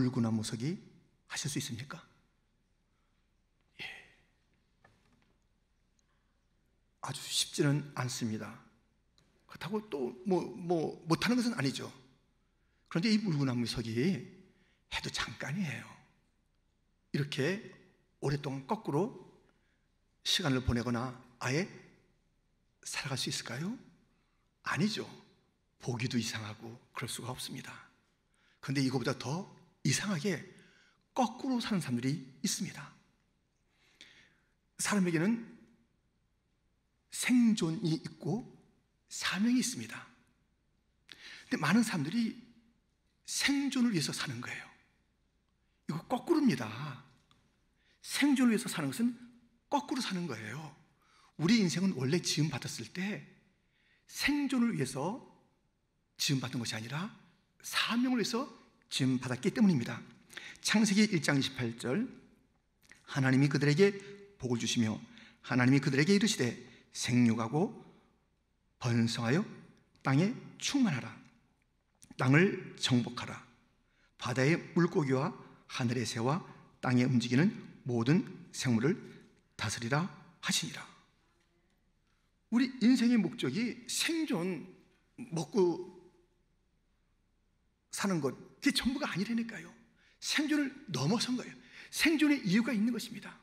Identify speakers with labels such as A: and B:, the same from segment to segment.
A: 물구나모서기 하실 수 있습니까? 예. 아주 쉽지는 않습니다. 그렇다고 또 뭐, 뭐, 못하는 것은 아니죠. 그런데 이 물구나무 서기 해도 잠깐이에요. 이렇게 오랫동안 거꾸로 시간을 보내거나 아예 살아갈 수 있을까요? 아니죠. 보기도 이상하고 그럴 수가 없습니다. 그런데 이거보다 더 이상하게 거꾸로 사는 사람들이 있습니다. 사람에게는 생존이 있고 사명이 있습니다. 근데 많은 사람들이 생존을 위해서 사는 거예요. 이거 거꾸로입니다. 생존을 위해서 사는 것은 거꾸로 사는 거예요. 우리 인생은 원래 지음 받았을 때 생존을 위해서 지음 받은 것이 아니라 사명을 위해서 지금 받았기 때문입니다. 창세기 1장 28절 하나님이 그들에게 복을 주시며 하나님이 그들에게 이르시되 생육하고 번성하여 땅에 충만하라 땅을 정복하라 바다의 물고기와 하늘의 새와 땅에 움직이는 모든 생물을 다스리라 하시니라 우리 인생의 목적이 생존 먹고 사는 것 그게 전부가 아니라니까요. 생존을 넘어선 거예요. 생존의 이유가 있는 것입니다.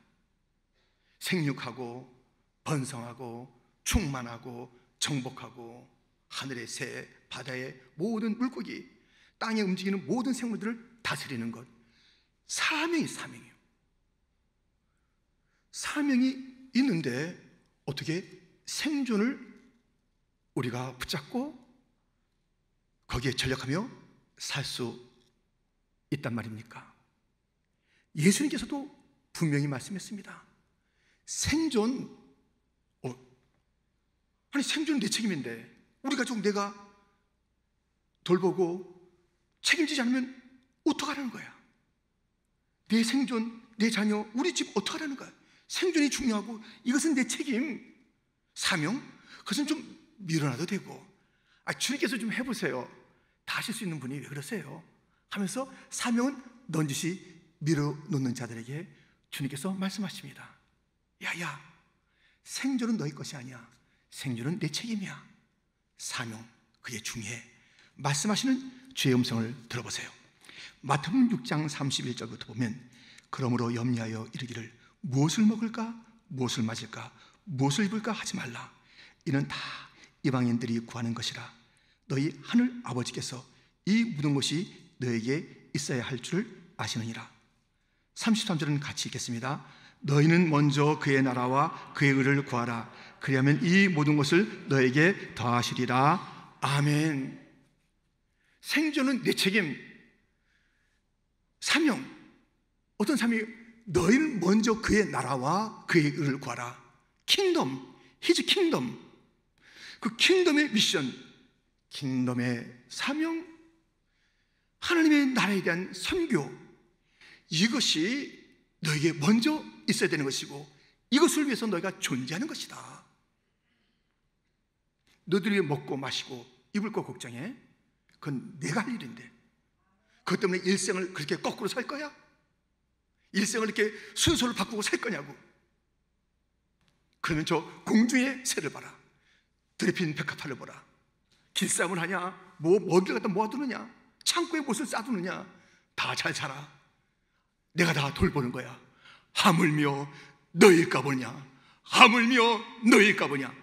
A: 생육하고 번성하고 충만하고 정복하고 하늘의 새, 바다의 모든 물고기, 땅에 움직이는 모든 생물들을 다스리는 것. 사명이 사명이에요. 사명이 있는데 어떻게 생존을 우리가 붙잡고 거기에 전력하며 살수 있단 말입니까? 예수님께서도 분명히 말씀했습니다. 생존, 어, 아니 생존은 내 책임인데 우리 가족 내가 돌보고 책임지지 않으면 어떡하라는 거야? 내 생존, 내 자녀, 우리 집 어떡하라는 거야? 생존이 중요하고 이것은 내 책임, 사명, 그것은 좀 밀어놔도 되고 아, 주님께서 좀 해보세요. 다 하실 수 있는 분이 왜 그러세요? 하면서 사명은 넌지시 밀어놓는 자들에게 주님께서 말씀하십니다. 야야, 생존은 너희 것이 아니야. 생존은 내 책임이야. 사명, 그게 중요해. 말씀하시는 죄의 음성을 들어보세요. 마태복음 6장 31절부터 보면 그러므로 염려하여 이르기를 무엇을 먹을까? 무엇을 맞을까? 무엇을 입을까? 하지 말라. 이는 다 이방인들이 구하는 것이라. 너희 하늘 아버지께서 이 모든 것이 너에게 있어야 할 줄 아시느니라. 33절은 같이 읽겠습니다. 너희는 먼저 그의 나라와 그의 의를 구하라. 그리하면 이 모든 것을 너에게 더하시리라. 아멘. 생존은 내 책임. 사명. 어떤 사명이 너희는 먼저 그의 나라와 그의 의를 구하라. 킹덤, 히즈 킹덤. 그 킹덤의 미션, 킹덤의 사명, 하나님의 나라에 대한 선교 이것이 너에게 먼저 있어야 되는 것이고 이것을 위해서 너희가 존재하는 것이다. 너들이 먹고 마시고 입을 거 걱정해? 그건 내가 할 일인데. 그것 때문에 일생을 그렇게 거꾸로 살 거야? 일생을 이렇게 순서를 바꾸고 살 거냐고. 그러면 저 공중의 새를 봐라. 드레핀 백합화를 보라. 길쌈을 하냐? 뭐 먹이를 갖다 모아두느냐? 창고에 무엇을 싸두느냐? 다 잘 살아. 내가 다 돌보는 거야. 하물며 너일까 보냐? 하물며 너일까 보냐?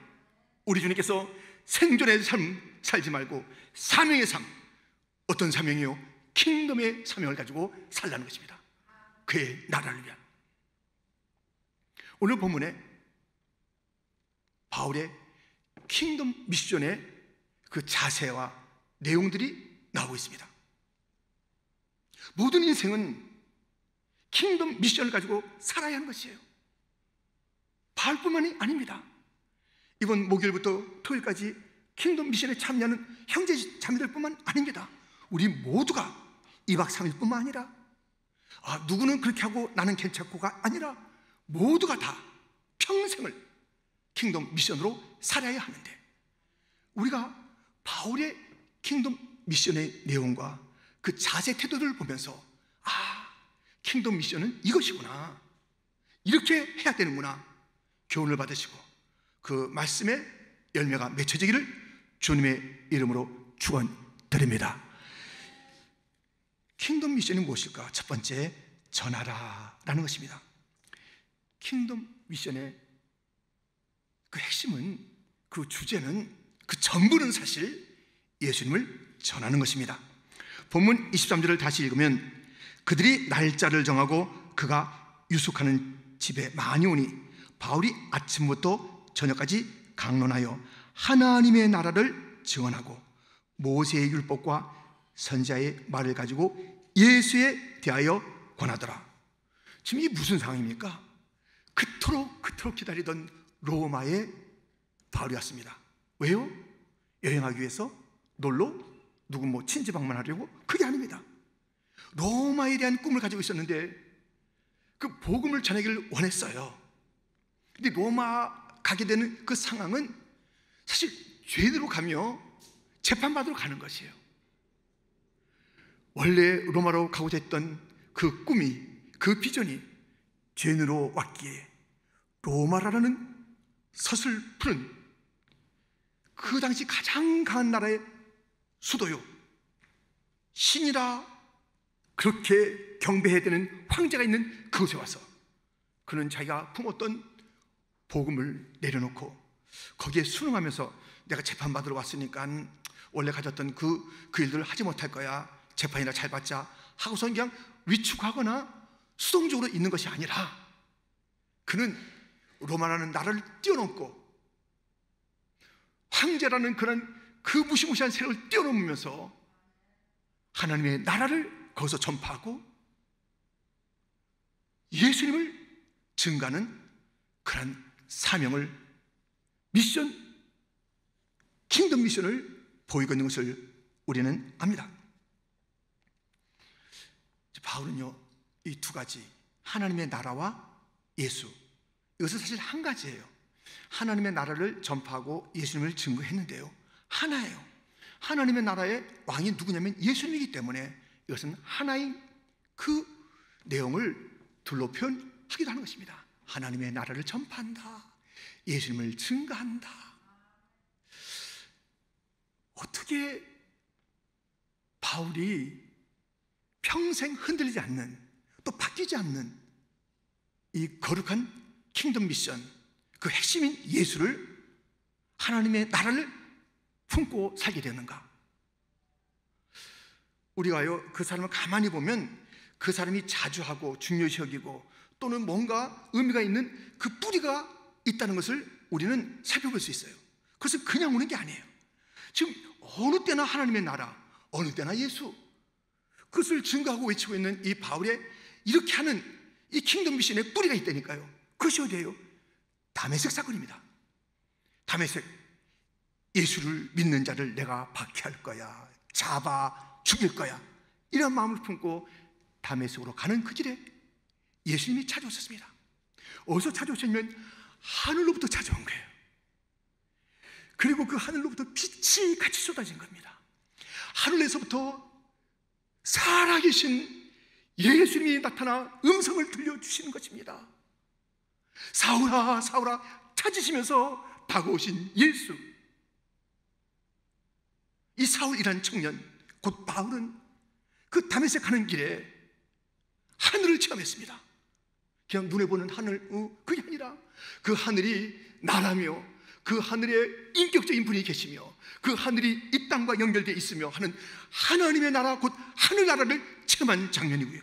A: 우리 주님께서 생존의 삶 살지 말고 사명의 삶, 어떤 사명이요? 킹덤의 사명을 가지고 살라는 것입니다. 그의 나라를 위한. 오늘 본문에 바울의 킹덤 미션의 그 자세와 내용들이 나오고 있습니다. 모든 인생은 킹덤 미션을 가지고 살아야 하는 것이에요. 바울뿐만이 아닙니다. 이번 목요일부터 토요일까지 킹덤 미션에 참여하는 형제 자매들뿐만 아닙니다. 우리 모두가 2박 3일뿐만 아니라 아, 누구는 그렇게 하고 나는 괜찮고가 아니라 모두가 다 평생을 킹덤 미션으로 살아야 하는데 우리가 바울의 킹덤 미션의 내용과 그 자세 태도를 보면서 아, 킹덤 미션은 이것이구나. 이렇게 해야 되는구나. 교훈을 받으시고 그 말씀의 열매가 맺혀지기를 주님의 이름으로 축원드립니다. 킹덤 미션이 무엇일까? 첫 번째, 전하라라는 것입니다. 킹덤 미션의 그 핵심은 그 주제는 그 전부는 사실 예수님을 전하는 것입니다. 본문 23절을 다시 읽으면 그들이 날짜를 정하고 그가 유숙하는 집에 많이 오니 바울이 아침부터 저녁까지 강론하여 하나님의 나라를 증언하고 모세의 율법과 선자의 말을 가지고 예수에 대하여 권하더라. 지금 이 무슨 상황입니까? 그토록 그토록 기다리던 로마의 바울이 었습니다 왜요? 여행하기 위해서 놀러 누구 뭐 친지 방문하려고? 그게 아닙니다. 로마에 대한 꿈을 가지고 있었는데 그 복음을 전하기를 원했어요. 근데 로마 가게 되는 그 상황은 사실 죄대로 가며 재판받으러 가는 것이에요. 원래 로마로 가고자 했던 그 꿈이, 그 비전이 죄인으로 왔기에 로마라는 서슬 푸른 그 당시 가장 강한 나라의 수도요. 신이라 그렇게 경배해야 되는 황제가 있는 그곳에 와서 그는 자기가 품었던 복음을 내려놓고 거기에 순응하면서 내가 재판받으러 왔으니까 원래 가졌던 그, 그 일들을 하지 못할 거야. 재판이나 잘 받자. 하고서 그냥 위축하거나 수동적으로 있는 것이 아니라 그는 로마라는 나라를 뛰어넘고 황제라는 그런 그 무시무시한 세력을 뛰어넘으면서 하나님의 나라를 거기서 전파하고 예수님을 증가하는 그러한 사명을 미션 킹덤 미션을 보이고 있는 것을 우리는 압니다. 바울은요 이 두 가지 하나님의 나라와 예수 이것은 사실 한 가지예요. 하나님의 나라를 전파하고 예수님을 증거했는데요. 하나예요. 하나님의 나라의 왕이 누구냐면 예수님이기 때문에 이것은 하나의그 내용을 둘로 표현하기도 하는 것입니다. 하나님의 나라를 전파한다. 예수님을 증가한다. 어떻게 바울이 평생 흔들리지 않는 또 바뀌지 않는 이 거룩한 킹덤 미션 그 핵심인 예수를 하나님의 나라를 품고 살게 되는가? 우리가요, 그 사람을 가만히 보면 그 사람이 자주하고 중요시 여기고 또는 뭔가 의미가 있는 그 뿌리가 있다는 것을 우리는 살펴볼 수 있어요. 그것은 그냥 오는 게 아니에요. 지금 어느 때나 하나님의 나라, 어느 때나 예수. 그것을 증거하고 외치고 있는 이 바울의 이렇게 하는 이 킹덤 미신의 뿌리가 있다니까요. 그것이 어디예요? 담의색 사건입니다. 담의색 예수를 믿는 자를 내가 박해할 거야. 잡아 죽일 거야. 이런 마음을 품고 담의속으로 가는 그 길에 예수님이 찾아오셨습니다. 어디서 찾아오셨냐면 하늘로부터 찾아온 거예요. 그리고 그 하늘로부터 빛이 같이 쏟아진 겁니다. 하늘에서부터 살아계신 예수님이 나타나 음성을 들려주시는 것입니다. 사울아, 사울아 찾으시면서 다가오신 예수. 이 사울이라는 청년, 곧 바울은 그담에섹 가는 길에 하늘을 체험했습니다. 그냥 눈에 보는 하늘, 어, 그게 아니라 그 하늘이 나라며 그 하늘에 인격적인 분이 계시며 그 하늘이 이 땅과 연결되어 있으며 하는 하나님의 나라 곧 하늘나라를 체험한 장면이고요.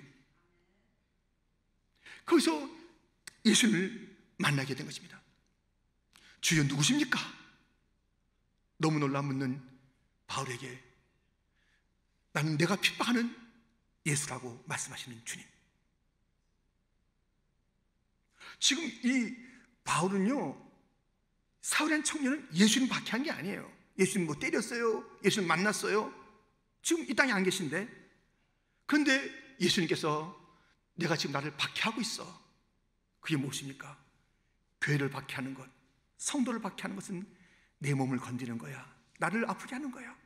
A: 거기서 예수를 만나게 된 것입니다. 주여 누구십니까? 너무 놀라 묻는 바울에게 나는 내가 핍박하는 예수라고 말씀하시는 주님. 지금 이 바울은요, 사울한 청년은 예수님 박해한 게 아니에요. 예수님 뭐 때렸어요. 예수님 만났어요. 지금 이 땅에 안 계신데. 근데 예수님께서 내가 지금 나를 박해하고 있어. 그게 무엇입니까? 교회를 박해하는 것, 성도를 박해하는 것은 내 몸을 건드는 거야. 나를 아프게 하는 거야.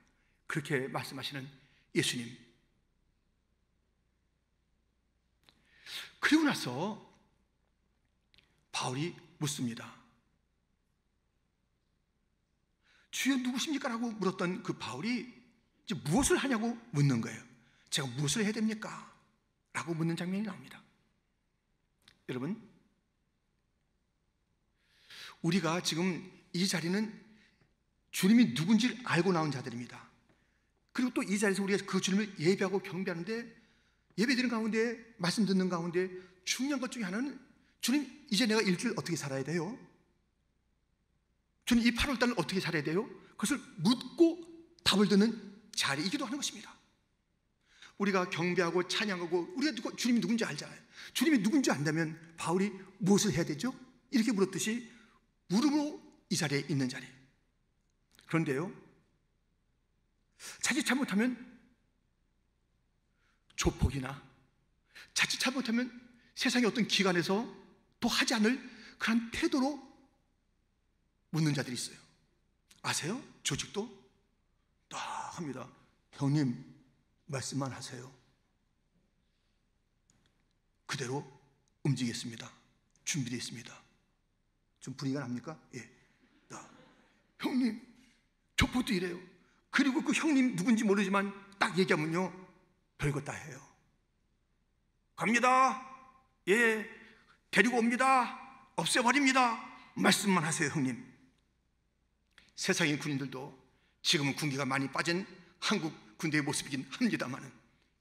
A: 그렇게 말씀하시는 예수님. 그리고 나서 바울이 묻습니다. 주여 누구십니까? 라고 물었던 그 바울이 이제 무엇을 하냐고 묻는 거예요. 제가 무엇을 해야 됩니까? 라고 묻는 장면이 나옵니다. 여러분, 우리가 지금 이 자리는 주님이 누군지를 알고 나온 자들입니다. 그리고 또 이 자리에서 우리가 그 주님을 예배하고 경배하는데 예배드리는 가운데 말씀 듣는 가운데 중요한 것 중에 하나는 주님 이제 내가 일주일 어떻게 살아야 돼요? 주님 이 8월 달을 어떻게 살아야 돼요? 그것을 묻고 답을 듣는 자리이기도 하는 것입니다. 우리가 경배하고 찬양하고 우리가 누구, 주님이 누군지 알잖아요. 주님이 누군지 안다면 바울이 무엇을 해야 되죠? 이렇게 물었듯이 무릎으로 이 자리에 있는 자리. 그런데요. 자칫 잘못하면 조폭이나 자칫 잘못하면 세상의 어떤 기관에서 또 하지 않을 그런 태도로 묻는 자들이 있어요. 아세요? 조직도 딱 합니다. 형님 말씀만 하세요. 그대로 움직였습니다 준비되어 있습니다. 좀 분위기가 납니까? 예. 나, 형님, 조폭도 이래요. 그리고 그 형님 누군지 모르지만 딱 얘기하면요. 별것다 해요. 갑니다. 예. 데리고 옵니다. 없애버립니다. 말씀만 하세요, 형님. 세상의 군인들도 지금은 군기가 많이 빠진 한국 군대의 모습이긴 합니다만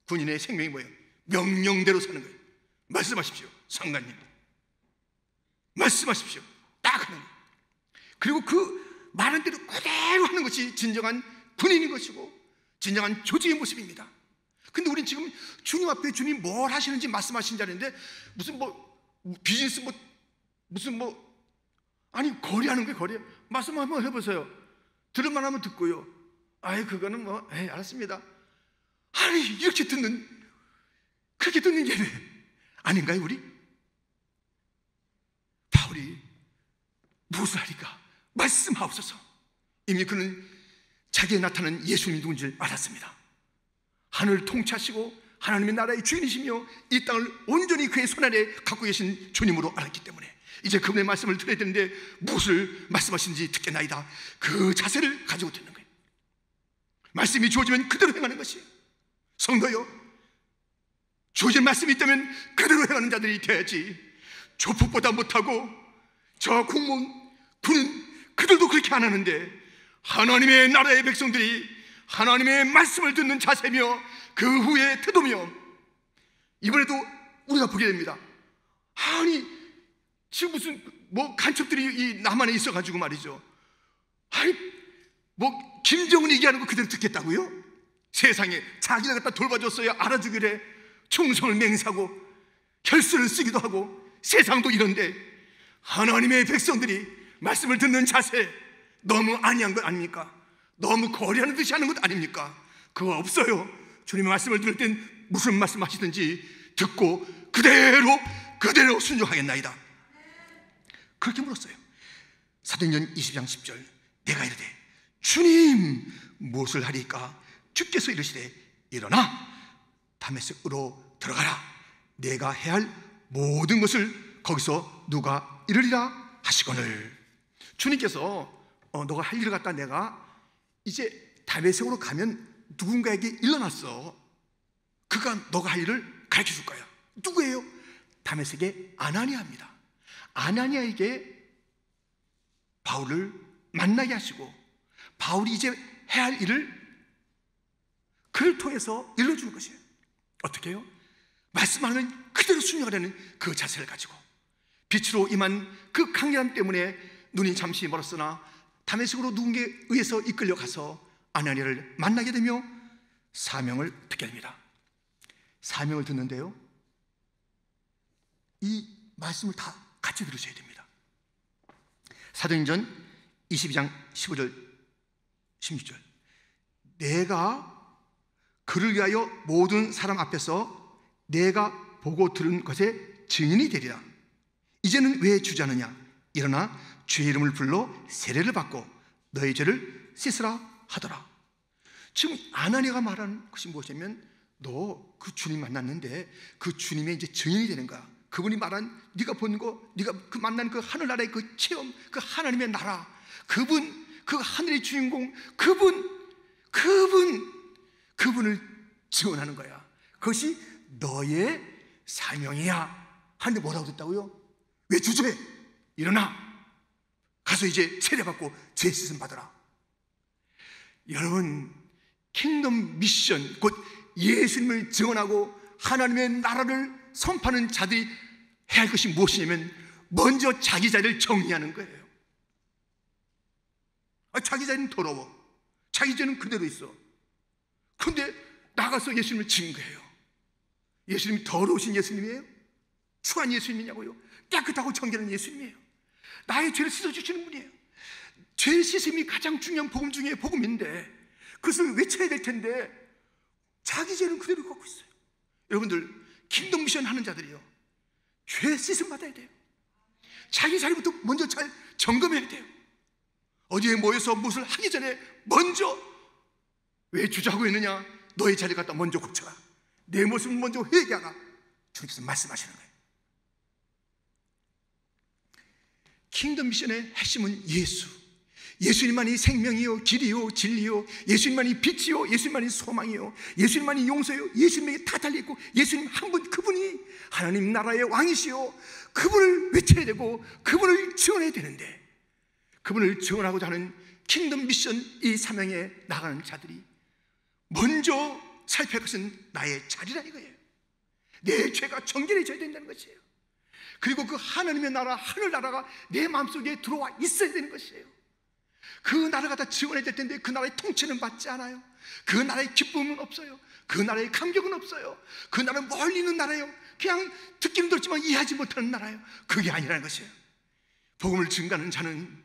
A: 군인의 생명이 뭐예요? 명령대로 사는 거예요. 말씀하십시오, 상관님. 말씀하십시오. 딱 하는 거예요. 그리고 그 말한 대로 그대로 하는 것이 진정한 군인인 것이고 진정한 조직의 모습입니다. 근데 우린 지금 주님 앞에 주님 뭘 하시는지 말씀하신 자리인데 무슨 뭐 비즈니스 뭐 무슨 뭐 아니 거래하는 게 거래 말씀 한번 해보세요. 들을만 하면 듣고요. 아예 그거는 뭐 에이 알았습니다. 아니 이렇게 듣는 그렇게 듣는 예 아닌가요 우리? 바울이 무엇을 하리까 말씀하옵소서. 이미 그는 자기에 나타난 예수님이 누군지를 알았습니다. 하늘 통치하시고 하나님의 나라의 주인이시며 이 땅을 온전히 그의 손안에 갖고 계신 주님으로 알았기 때문에 이제 그분의 말씀을 들어야 되는데 무엇을 말씀하신지 듣겠나이다. 그 자세를 가지고 듣는 거예요. 말씀이 주어지면 그대로 행하는 것이 성도요. 주어진 말씀이 있다면 그대로 행하는 자들이 되야지 조폭보다 못하고 저공무 군인 그들도 그렇게 안 하는데 하나님의 나라의 백성들이 하나님의 말씀을 듣는 자세며 그 후에 태도며 이번에도 우리가 보게 됩니다. 아니 지금 무슨 뭐 간첩들이 이 남한에 있어가지고 말이죠. 아니 뭐 김정은이 얘기하는 거 그대로 듣겠다고요? 세상에 자기가 갖다 돌봐줬어요 알아주길래 충성을 맹세하고 결수를 쓰기도 하고 세상도 이런데 하나님의 백성들이 말씀을 듣는 자세 너무 아니한 것 아닙니까? 너무 거리하는 듯이 하는 것 아닙니까? 그거 없어요. 주님의 말씀을 들을 땐 무슨 말씀 하시든지 듣고 그대로 그대로 순종하겠나이다. 그렇게 물었어요. 사도행전 20장 10절 내가 이르되 주님 무엇을 하리까 주께서 이르시되 일어나 다메섹으로 들어가라 내가 해야 할 모든 것을 거기서 누가 이르리라 하시거늘 주님께서 어, 너가 할 일을 갖다 내가 이제 다메섹으로 가면 누군가에게 일어났어 그가 너가 할 일을 가르쳐 줄 거야. 누구예요? 다메섹의 아나니아입니다. 아나니아에게 바울을 만나게 하시고 바울이 이제 해야 할 일을 그를 통해서 일러주는 것이에요. 어떻게 해요? 말씀하는 그대로 순종하려는 그 자세를 가지고 빛으로 임한 그 강렬함 때문에 눈이 잠시 멀었으나 담메식으로 누군가에 의해서 이끌려 가서 아나니아를 만나게 되며 사명을 듣게 됩니다. 사명을 듣는데요. 이 말씀을 다 같이 들으셔야 됩니다. 사도행전 22장 15절 16절 내가 그를 위하여 모든 사람 앞에서 내가 보고 들은 것에 증인이 되리라 이제는 왜 주저하느냐 일어나 주의 이름을 불러 세례를 받고 너의 죄를 씻으라 하더라. 지금 아나니가말하 것이 무엇이냐면 너 그 주님 만났는데 그 주님의 이제 증인이 되는 거야. 그분이 말한 네가 본 거, 네가 그 만난 그 하늘나라의 그 체험, 그 하나님의 나라, 그분, 그 하늘의 주인공, 그분, 그분, 그분을 증언하는 거야. 그것이 너의 사명이야. 하는데 뭐라고 그다고요왜 주저해? 일어나! 가서 이제 세례받고 제시슴 받으라. 여러분, 킹덤 미션, 곧 예수님을 증언하고 하나님의 나라를 선파하는 자들이 해야 할 것이 무엇이냐면, 먼저 자기 자리를 정리하는 거예요. 아, 자기 자리는 더러워. 자기 자리는 그대로 있어. 근데 나가서 예수님을 증거해요. 예수님이 더러우신 예수님이에요? 추한 예수님이냐고요? 깨끗하고 정결한 예수님이에요. 나의 죄를 씻어주시는 분이에요. 죄 씻음이 가장 중요한 복음 중에 복음인데 그것을 외쳐야 될 텐데 자기 죄는 그대로 갖고 있어요. 여러분들 킹덤 미션 하는 자들이요. 죄 씻음 받아야 돼요. 자기 자리부터 먼저 잘 점검해야 돼요. 어디에 모여서 무엇을 하기 전에 먼저 왜 주저하고 있느냐? 너의 자리 갖다 먼저 고쳐라. 내 모습 먼저 회개하라. 주님께서 말씀하시는 거예요. 킹덤 미션의 핵심은 예수. 예수님만이 생명이요, 길이요, 진리요, 예수님만이 빛이요, 예수님만이 소망이요, 예수님만이 용서요, 예수님에게 다 달려있고, 예수님 한 분, 그분이 하나님 나라의 왕이시요, 그분을 외쳐야 되고, 그분을 지원해야 되는데, 그분을 지원하고자 하는 킹덤 미션 이 사명에 나가는 자들이 먼저 살펴볼 것은 나의 자리라 이거예요. 내 죄가 정결해져야 된다는 것이에요. 그리고 그 하나님의 나라, 하늘나라가 내 마음속에 들어와 있어야 되는 것이에요. 그 나라가 다 지원해야 될 텐데 그 나라의 통치는 받지 않아요. 그 나라의 기쁨은 없어요. 그 나라의 감격은 없어요. 그 나라는 멀리 있는 나라예요. 그냥 듣기는 들었지만 이해하지 못하는 나라예요. 그게 아니라는 것이에요. 복음을 증가하는 자는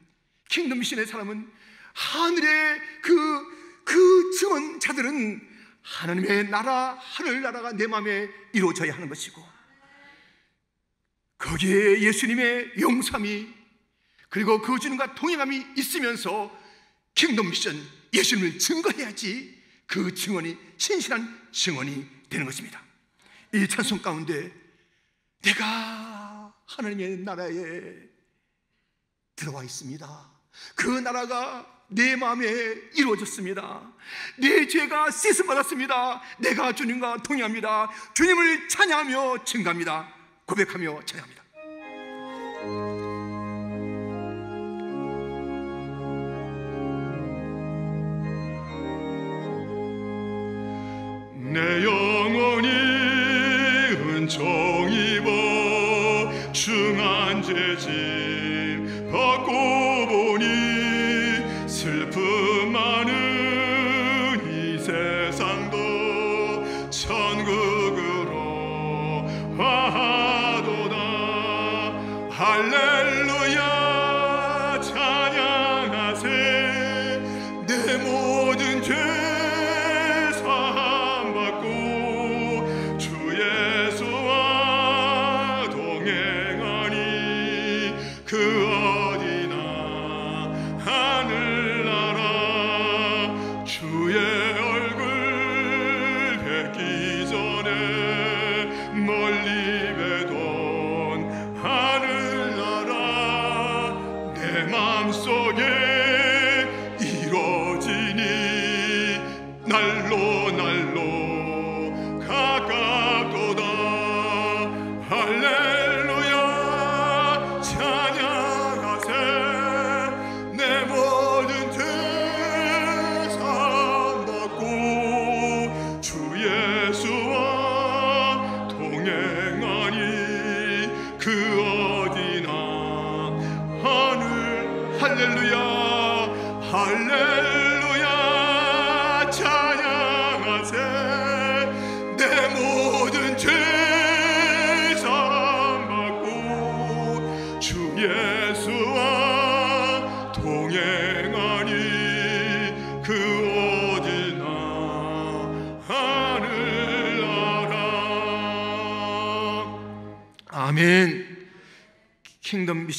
A: 킹덤 미신의 사람은 하늘의 그, 그 증언자들은 하나님의 나라, 하늘나라가 내 마음에 이루어져야 하는 것이고 거기에 예수님의 용삼이 그리고 그 주님과 동행함이 있으면서 킹덤 미션 예수님을 증거해야지 그 증언이 신실한 증언이 되는 것입니다. 이 찬송 가운데 내가 하나님의 나라에 들어와 있습니다. 그 나라가 내 마음에 이루어졌습니다. 내 죄가 씻음 받았습니다. 내가 주님과 동의합니다. 주님을 찬양하며 증가합니다. 고백하며 찬양합니다.
B: 내 영혼이 은총 입어 중한 죄짐 받고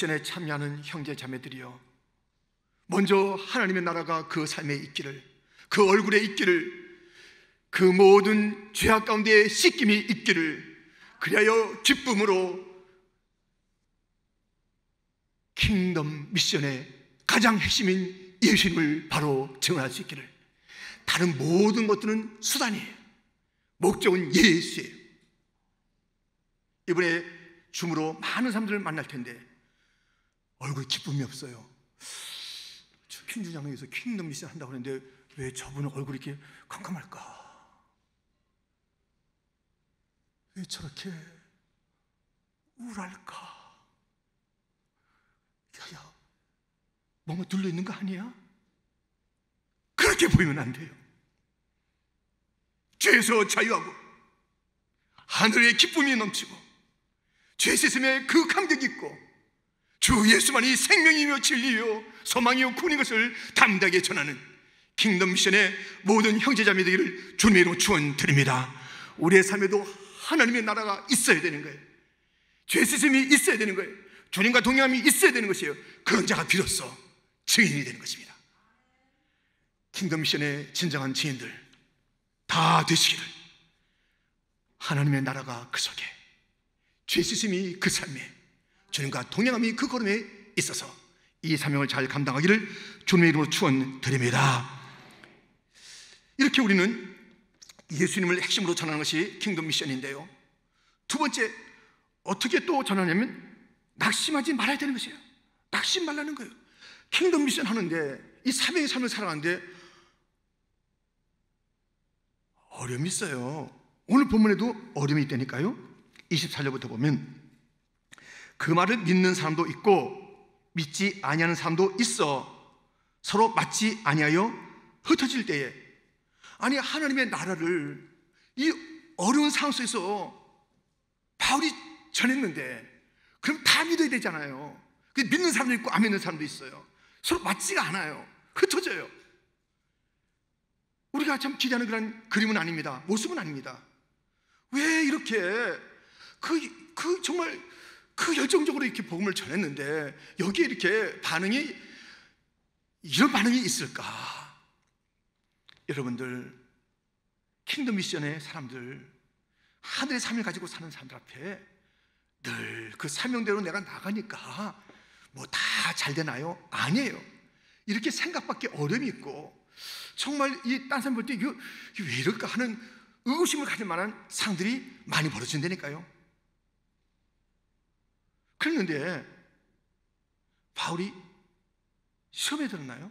A: 미션에 참여하는 형제 자매들이여 먼저 하나님의 나라가 그 삶에 있기를 그 얼굴에 있기를 그 모든 죄악 가운데 씻김이 있기를 그리하여 기쁨으로 킹덤 미션의 가장 핵심인 예수님을 바로 증언할 수 있기를 다른 모든 것들은 수단이에요 목적은 예수예요 이번에 줌으로 많은 사람들을 만날 텐데 얼굴 기쁨이 없어요. 퀸주장에서 킹덤 미션 한다고 했는데 왜 저분은 얼굴이 이렇게 캄캄할까? 왜 저렇게 우울할까? 야야, 뭐가 둘려있는 거 아니야? 그렇게 보이면 안 돼요. 죄에서 자유하고 하늘의 기쁨이 넘치고 죄 씻음에 그 감격이 있고 주 예수만이 생명이며 진리요 소망이요 군인 것을 담대하게 전하는 킹덤 미션의 모든 형제자매 들을 주님의 이름으로 추원드립니다. 우리의 삶에도 하나님의 나라가 있어야 되는 거예요. 죄수심이 있어야 되는 거예요. 주님과 동행함이 있어야 되는 것이에요. 그런 자가 비로소 증인이 되는 것입니다. 킹덤 미션의 진정한 증인들 다 되시기를 하나님의 나라가 그 속에 죄수심이 그 삶에 주님과 동행함이 그 걸음에 있어서 이 사명을 잘 감당하기를 주님의 이름으로 추원드립니다 이렇게 우리는 예수님을 핵심으로 전하는 것이 킹덤 미션인데요. 두 번째 어떻게 또 전하냐면 낙심하지 말아야 되는 것이에요. 낙심 말라는 거예요. 킹덤 미션 하는데 이 사명의 삶을 살아가는데 어려움이 있어요. 오늘 본문에도 어려움이 있다니까요. 24절부터 보면 그 말을 믿는 사람도 있고 믿지 아니하는 사람도 있어 서로 맞지 아니하여 흩어질 때에 아니 하나님의 나라를 이 어려운 상황 속에서 바울이 전했는데 그럼 다 믿어야 되잖아요. 그 믿는 사람도 있고 안 믿는 사람도 있어요. 서로 맞지가 않아요. 흩어져요. 우리가 참 기대하는 그런 그림은 아닙니다. 모습은 아닙니다. 왜 이렇게 그, 그 정말 그 열정적으로 이렇게 복음을 전했는데 여기에 이렇게 반응이 이런 반응이 있을까? 여러분들 킹덤 미션의 사람들 하늘의 삶을 가지고 사는 사람들 앞에 늘 그 사명대로 내가 나가니까 뭐 다 잘 되나요? 아니에요. 이렇게 생각밖에 어려움이 있고 정말 이딴 사람 볼때왜 이럴까 하는 의구심을 가질 만한 상들이 많이 벌어진다니까요. 그랬는데 바울이 시험에 들었나요?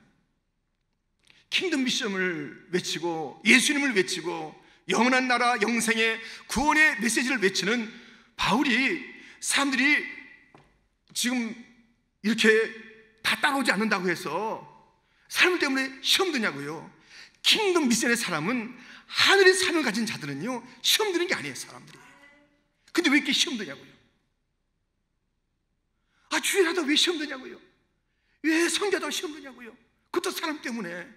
A: 킹덤 미션을 외치고 예수님을 외치고 영원한 나라 영생의 구원의 메시지를 외치는 바울이 사람들이 지금 이렇게 다 따라오지 않는다고 해서 사람 때문에 시험 드냐고요. 킹덤 미션의 사람은 하늘의 삶을 가진 자들은요 시험 드는 게 아니에요 사람들이. 근데 왜 이렇게 시험 드냐고요. 아, 주일하다 왜 시험 되냐고요? 왜성교다 시험 되냐고요? 그것도 사람 때문에.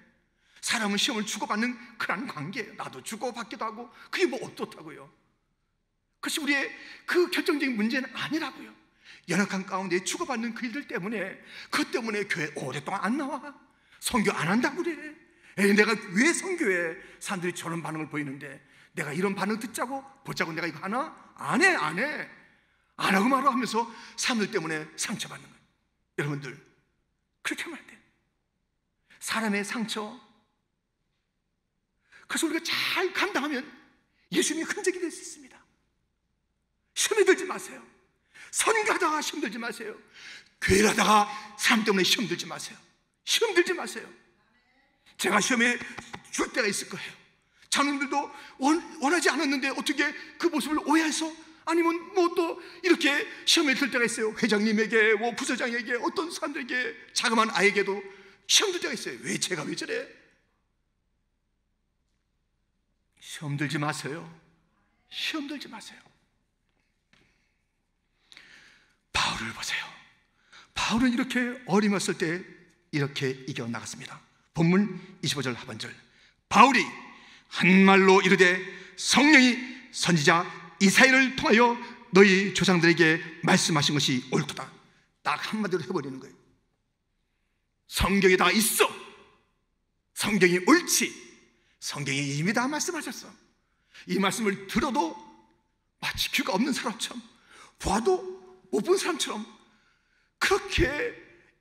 A: 사람은 시험을 주고받는 그런 관계예요. 나도 주고받기도 하고, 그게 뭐 어떻다고요? 그것이 우리의 그 결정적인 문제는 아니라고요. 연약한 가운데 주고받는 그 일들 때문에, 그 때문에 교회 오랫동안 안 나와. 성교 안 한다고 그래. 에이, 내가 왜 성교에 사람들이 저런 반응을 보이는데, 내가 이런 반응 듣자고, 보자고 내가 이거 하나? 안 해, 안 해. 안 하고 말아 하면서 사람들 때문에 상처받는 거예요. 여러분들, 그렇게 하면 안 돼요. 사람의 상처. 그래서 우리가 잘 감당하면 예수님이 흔적이 될 수 있습니다. 시험에 들지 마세요. 선가다가 시험 들지 마세요. 괴라다가 사람 때문에 시험 들지 마세요. 시험 들지 마세요. 제가 시험에 줄 때가 있을 거예요. 자녀들도 원하지 않았는데 어떻게 그 모습을 오해해서 아니면 뭐 또 이렇게 시험에 들 때가 있어요. 회장님에게, 뭐 부서장에게, 어떤 사람들에게, 자그마한 아에게도 시험 들 때가 있어요. 왜 제가 왜 저래? 시험 들지 마세요. 시험 들지 마세요. 바울을 보세요. 바울은 이렇게 어림었을 때 이렇게 이겨 나갔습니다. 본문 25절 하반절. 바울이 한 말로 이르되 성령이 선지자 이사야를 통하여 너희 조상들에게 말씀하신 것이 옳도다. 딱 한마디로 해버리는 거예요. 성경이 다 있어. 성경이 옳지. 성경이 이미 다 말씀하셨어. 이 말씀을 들어도 마치 귀가 없는 사람처럼 봐도 못 본 사람처럼 그렇게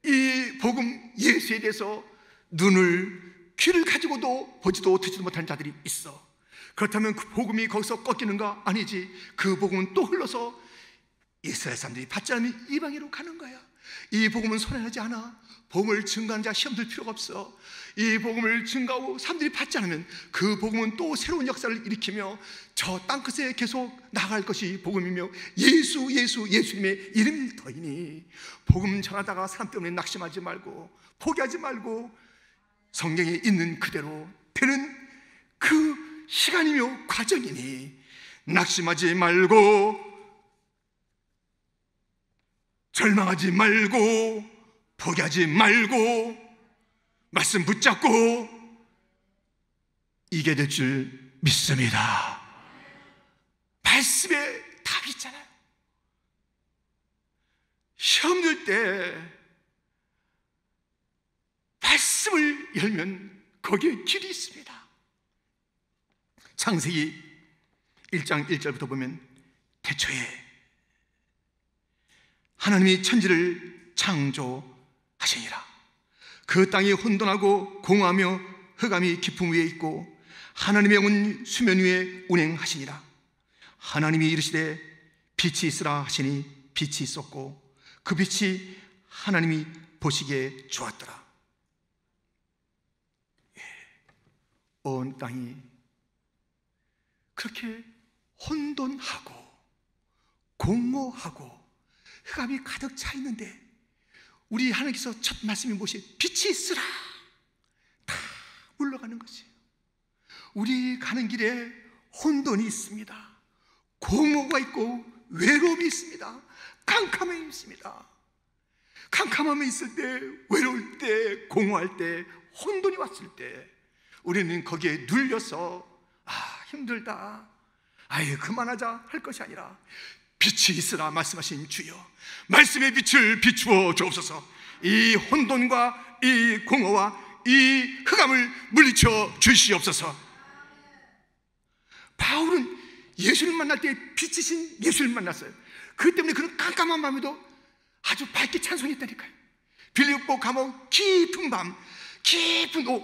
A: 이 복음 예수에 대해서 눈을 귀를 가지고도 보지도 듣지도 못하는 자들이 있어. 그렇다면 그 복음이 거기서 꺾이는가? 아니지. 그 복음은 또 흘러서 이스라엘 사람들이 받지 않으면 이방으로 가는 거야. 이 복음은 선행하지 않아. 복음을 증가한 자 시험 들 필요가 없어. 이 복음을 증가하고 사람들이 받지 않으면 그 복음은 또 새로운 역사를 일으키며 저 땅끝에 계속 나갈 것이 복음이며 예수 예수 예수님의 이름일 터이니 복음 전하다가 사람 때문에 낙심하지 말고 포기하지 말고 성경에 있는 그대로 되는 그 시간이며 과정이니 낙심하지 말고 절망하지 말고 포기하지 말고 말씀 붙잡고 이게될 줄 믿습니다. 말씀에 답이 있잖아요. 시험 들때 말씀을 열면 거기에 길이 있습니다. 창세기 1장 1절부터 보면 태초에 하나님이 천지를 창조하시니라. 그 땅이 혼돈하고 공하며 흑암이 깊음 위에 있고 하나님의 온 수면 위에 운행하시니라. 하나님이 이르시되 빛이 있으라 하시니 빛이 있었고 그 빛이 하나님이 보시기에 좋았더라. 예. 온 땅이 그렇게 혼돈하고 공허하고 흑암이 가득 차 있는데 우리 하나님께서 첫 말씀이 무엇이 빛이 있으라 다 물러가는 것이에요. 우리 가는 길에 혼돈이 있습니다. 공허가 있고 외로움이 있습니다. 캄캄함이 있습니다. 캄캄함이 있을 때, 외로울 때, 공허할 때, 혼돈이 왔을 때, 우리는 거기에 눌려서 힘들다. 아예 그만하자. 할 것이 아니라, 빛이 있으라 말씀하신 주여, 말씀의 빛을 비추어 주옵소서, 이 혼돈과 이 공허와 이 흑암을 물리쳐 주시옵소서. 바울은 예수를 만날 때 빛이신 예수를 만났어요. 그 때문에 그런 깜깜한 밤에도 아주 밝게 찬송했다니까요. 빌립보 감옥 깊은 밤, 깊은 곳,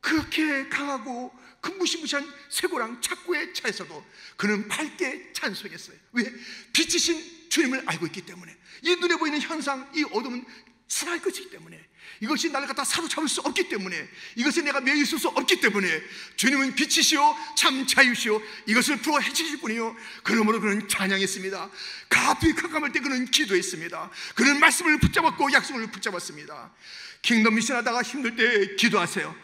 A: 그렇게 강하고 그 무시무시한 쇠고랑 착고의 차에서도 그는 밝게 찬송했어요. 왜? 빛이신 주님을 알고 있기 때문에 이 눈에 보이는 현상, 이 어둠은 지날 것이기 때문에 이것이 나를 갖다 사로잡을 수 없기 때문에 이것에 내가 매여 있을 수 없기 때문에 주님은 빛이시오 참 자유시오 이것을 풀어 해치실 분이요 그러므로 그는 찬양했습니다 가히 캄캄할 때 그는 기도했습니다 그는 말씀을 붙잡았고 약속을 붙잡았습니다 킹덤 미션하다가 힘들 때 기도하세요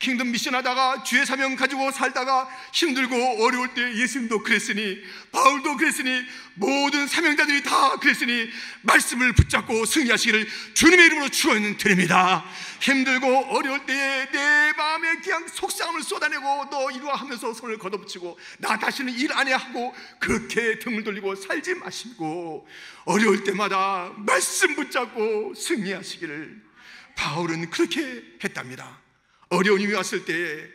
A: 킹덤 미션 하다가 주의 사명 가지고 살다가 힘들고 어려울 때 예수님도 그랬으니 바울도 그랬으니 모든 사명자들이 다 그랬으니 말씀을 붙잡고 승리하시기를 주님의 이름으로 축원드립니다. 힘들고 어려울 때 내 마음에 그냥 속상함을 쏟아내고 너 이루어 하면서 손을 걷어붙이고 나 다시는 일 안 해 하고 그렇게 등을 돌리고 살지 마시고 어려울 때마다 말씀 붙잡고 승리하시기를 바울은 그렇게 했답니다. 어려움이 왔을 때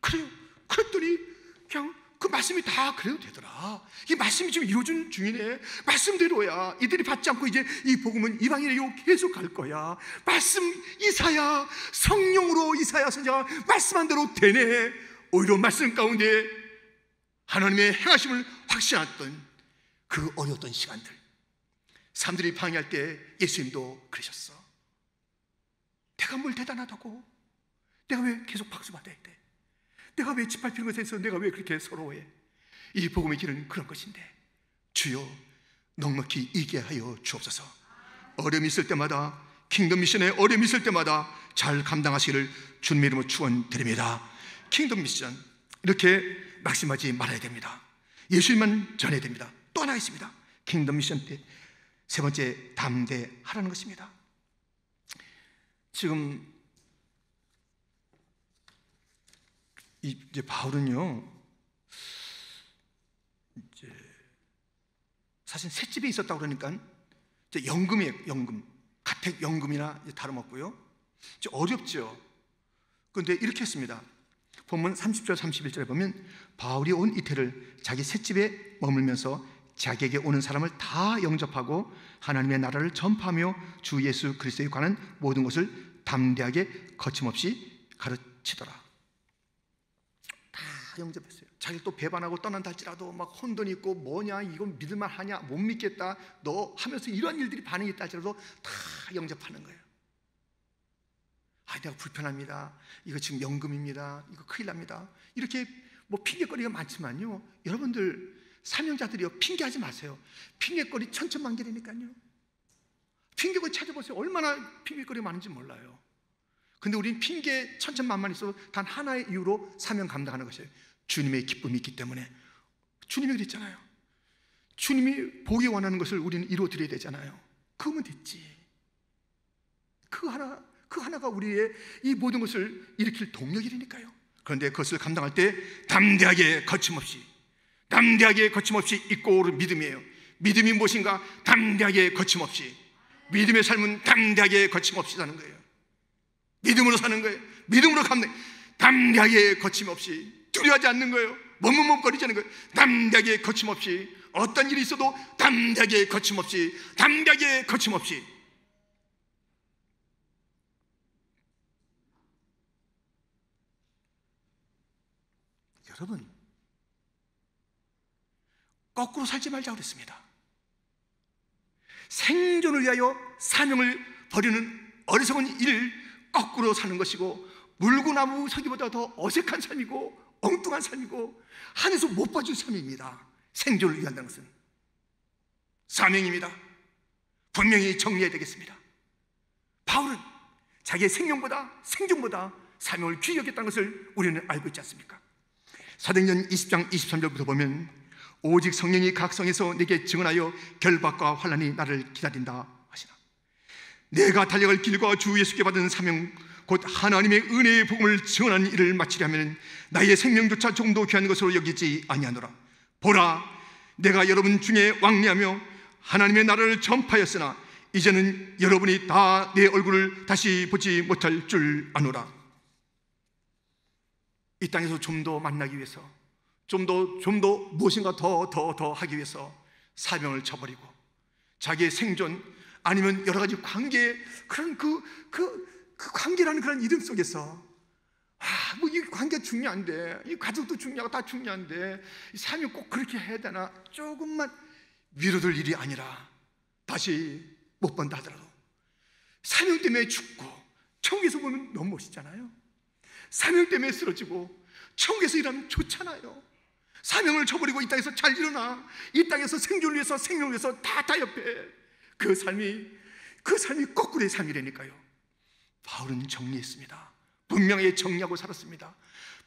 A: 그래요. 그랬더니 그냥 그 말씀이 다 그래도 되더라. 이 말씀이 지금 이루어진 중이네. 말씀대로야. 이들이 받지 않고 이제 이 복음은 이방인에게로 계속 갈 거야. 말씀 이사야 성령으로 이사야 선자가 말씀한 대로 되네. 오히려 말씀 가운데 하나님의 행하심을 확신했던 그 어려웠던 시간들. 사람들이 방해할 때 예수님도 그러셨어. 내가 뭘 대단하다고. 내가 왜 계속 박수받아야 돼? 내가 왜짓밟필는 것에 있어서 내가 왜 그렇게 서러워해? 이 복음의 길은 그런 것인데 주여 넉넉히 이게 하여 주옵소서 어려움이 있을 때마다 킹덤 미션에 어려움이 있을 때마다 잘 감당하시기를 주님의 이름으로 추원드립니다 킹덤 미션 이렇게 낙심하지 말아야 됩니다 예수님만 전해야 됩니다 또 하나 있습니다 킹덤 미션 때 세 번째 담대하라는 것입니다 지금 이제 바울은요, 이제 사실 새집에 있었다 그러니까 이제 연금이에 연금. 가택 연금이나 다름없고요. 이제 어렵죠. 그런데 이렇게 했습니다. 본문 30절 31절에 보면 바울이 온 이태를 자기 새집에 머물면서 자기에게 오는 사람을 다 영접하고 하나님의 나라를 전파하며 주 예수 그리스도에 관한 모든 것을 담대하게 거침없이 가르치더라. 영접했어요. 자기또 배반하고 떠난다 지라도막 혼돈 있고 뭐냐 이건 믿을만 하냐 못 믿겠다 너 하면서 이런 일들이 반응이 있다 지라도다 영접하는 거예요. 아 내가 불편합니다. 이거 지금 연금입니다. 이거 큰일 납니다. 이렇게 뭐 핑계거리가 많지만요. 여러분들 사명자들이요 핑계하지 마세요. 핑계거리 천천만개라니까요. 핑계거리 찾아보세요. 얼마나 핑계거리가 많은지 몰라요. 근데 우리는 핑계 천천만만 있어도 단 하나의 이유로 사명 감당하는 것이에요. 주님의 기쁨이 있기 때문에. 주님이 그랬잖아요. 주님이 보기 원하는 것을 우리는 이루어 드려야 되잖아요. 그러면 됐지. 그 하나, 그 하나가 우리의 이 모든 것을 일으킬 동력이니까요. 그런데 그것을 감당할 때 담대하게 거침없이, 담대하게 거침없이 있고 오른 믿음이에요. 믿음이 무엇인가? 담대하게 거침없이. 믿음의 삶은 담대하게 거침없이 사는 거예요. 믿음으로 사는 거예요. 믿음으로 감당. 담대하게 거침없이 두려워하지 않는 거예요. 머뭇머뭇거리지 않는 거예요. 담대하게 거침없이 어떤 일이 있어도 담대하게 거침없이 담대하게 거침없이 여러분 거꾸로 살지 말자 그랬습니다. 생존을 위하여 사명을 버리는 어리석은 일 거꾸로 사는 것이고 물구나무 서기보다 더 어색한 삶이고 엉뚱한 삶이고 하늘에서 못 봐준 삶입니다. 생존을 위한다는 것은 사명입니다. 분명히 정리해야 되겠습니다. 바울은 자기의 생명보다 생존보다 사명을 귀히 여다는 것을 우리는 알고 있지 않습니까? 사도행전 20장 23절부터 보면 오직 성령이 각 성에서 내게 증언하여 결박과 환란이 나를 기다린다 내가 달려갈 길과 주 예수께 받은 사명 곧 하나님의 은혜의 복음을 전하는 일을 마치려면 나의 생명조차 조금도 귀한 것으로 여기지 아니하노라 보라 내가 여러분 중에 왕래하며 하나님의 나라를 전파였으나 이제는 여러분이 다 내 얼굴을 다시 보지 못할 줄 아노라 이 땅에서 좀 더 만나기 위해서 좀 더좀 더 무엇인가 더 더 더 하기 위해서 사명을 쳐버리고 자기의 생존 아니면 여러 가지 관계, 그런 그, 그, 그 관계라는 그런 이름 속에서 아, 뭐 이 관계 중요한데, 이 가족도 중요하고 다 중요한데, 이 삶이 꼭 그렇게 해야 되나? 조금만 위로될 일이 아니라 다시 못 본다 하더라도 사명 때문에 죽고 천국에서 보면 너무 멋있잖아요. 사명 때문에 쓰러지고 천국에서 일하면 좋잖아요. 사명을 저버리고 이 땅에서 잘 일어나 이 땅에서 생존을 위해서 생명을 위해서 다 다 옆에 그 삶이 그 삶이 거꾸로의 삶이라니까요. 바울은 정리했습니다. 분명히 정리하고 살았습니다.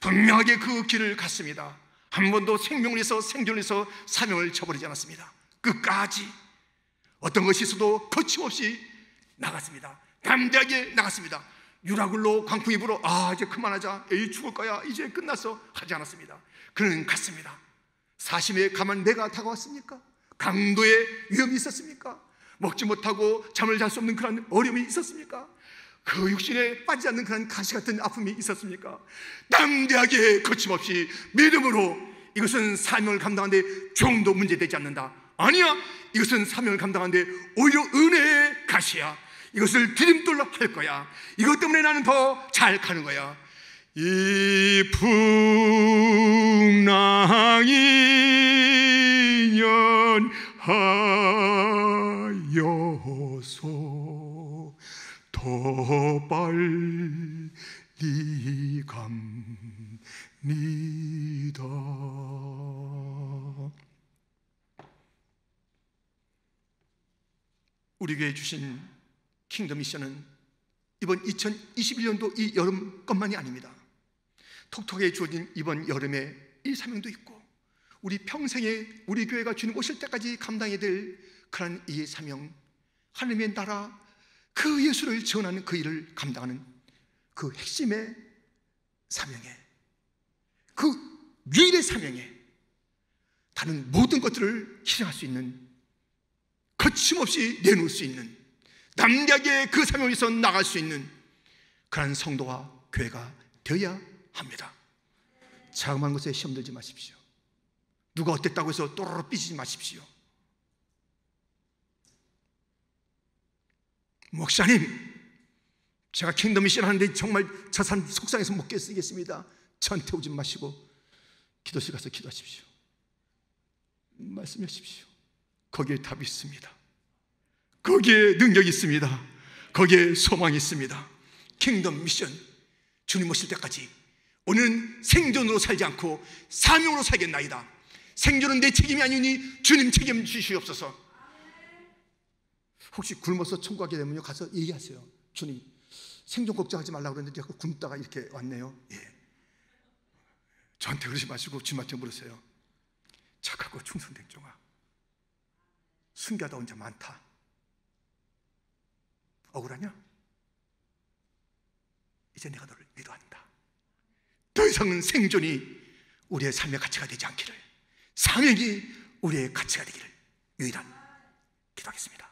A: 분명하게 그 길을 갔습니다. 한 번도 생명을 위해서 생존을 위해서 사명을 저버리지 않았습니다. 끝까지 어떤 것이 있어도 거침없이 나갔습니다. 담대하게 나갔습니다. 유라굴로 광풍입으로 아 이제 그만하자 에이 죽을 거야 이제 끝났어 하지 않았습니다. 그는 갔습니다. 사심에 가만 내가 다가왔습니까? 강도의 위험이 있었습니까? 먹지 못하고 잠을 잘 수 없는 그런 어려움이 있었습니까? 그 육신에 빠지지 않는 그런 가시 같은 아픔이 있었습니까? 당대하게 거침없이 믿음으로 이것은 사명을 감당하는데 조도 문제되지 않는다. 아니야. 이것은 사명을 감당하는데 오히려 은혜의 가시야. 이것을 디딤돌로 할 거야. 이것 때문에 나는 더 잘 가는 거야.
B: 이 풍랑이 연하 여소 더 빨리 갑니다.
A: 우리 교회 주신 킹덤 미션은 이번 2021년도 이 여름 것만이 아닙니다. 톡톡에 주어진 이번 여름에 이 사명도 있고 우리 평생에 우리 교회가 주님 오실 때까지 감당해야 될 그런 이 사명, 하나님의 나라, 그 예수를 지원하는그 일을 감당하는 그 핵심의 사명에, 그 유일의 사명에, 다른 모든 것들을 실생할수 있는, 거침없이 내놓을 수 있는, 담대하게 그사명에서 나갈 수 있는 그러한 성도와 교회가 되어야 합니다. 자그마한 것에 시험 들지 마십시오. 누가 어땠다고 해서 또르르 삐지지 마십시오. 목사님, 제가 킹덤 미션 하는데 정말 자산 속상해서 못 쓰겠습니다. 저한테 오지 마시고 기도실 가서 기도하십시오. 말씀하십시오. 거기에 답이 있습니다. 거기에 능력이 있습니다. 거기에 소망이 있습니다. 킹덤 미션 주님 오실 때까지 우리는 생존으로 살지 않고 사명으로 살겠나이다. 생존은 내 책임이 아니니 주님 책임 주시옵소서. 혹시 굶어서 천국하게 되면요 가서 얘기하세요. 주님 생존 걱정하지 말라 그랬는데 자꾸 굶다가 이렇게 왔네요. 예. 저한테 그러지 마시고 주님한테 물으세요. 착하고 충성된 종아. 숨겨다 혼자 많다. 억울하냐? 이제 내가 너를 위로한다. 더 이상은 생존이 우리의 삶의 가치가 되지 않기를. 상익이 우리의 가치가 되기를 유일한 기도하겠습니다.